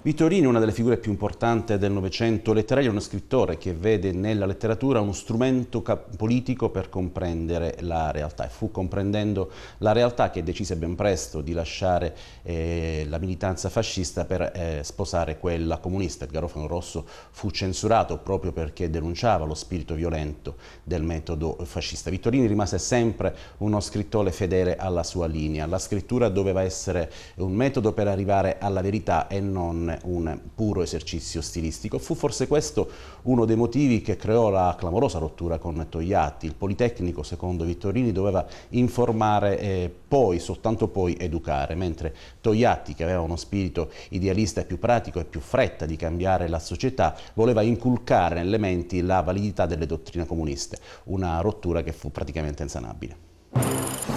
Vittorini è una delle figure più importanti del Novecento letterario, è uno scrittore che vede nella letteratura uno strumento politico per comprendere la realtà e fu comprendendo la realtà che decise ben presto di lasciare eh, la militanza fascista per eh, sposare quella comunista. Il Garofano Rosso fu censurato proprio perché denunciava lo spirito violento del metodo fascista. Vittorini rimase sempre uno scrittore fedele alla sua linea. La scrittura doveva essere un metodo per arrivare alla verità e non un puro esercizio stilistico. Fu forse questo uno dei motivi che creò la clamorosa rottura con Togliatti. Il Politecnico, secondo Vittorini, doveva informare e poi, soltanto poi, educare, mentre Togliatti, che aveva uno spirito idealista e più pratico e più fretta di cambiare la società, voleva inculcare nelle menti la validità delle dottrine comuniste, una rottura che fu praticamente insanabile.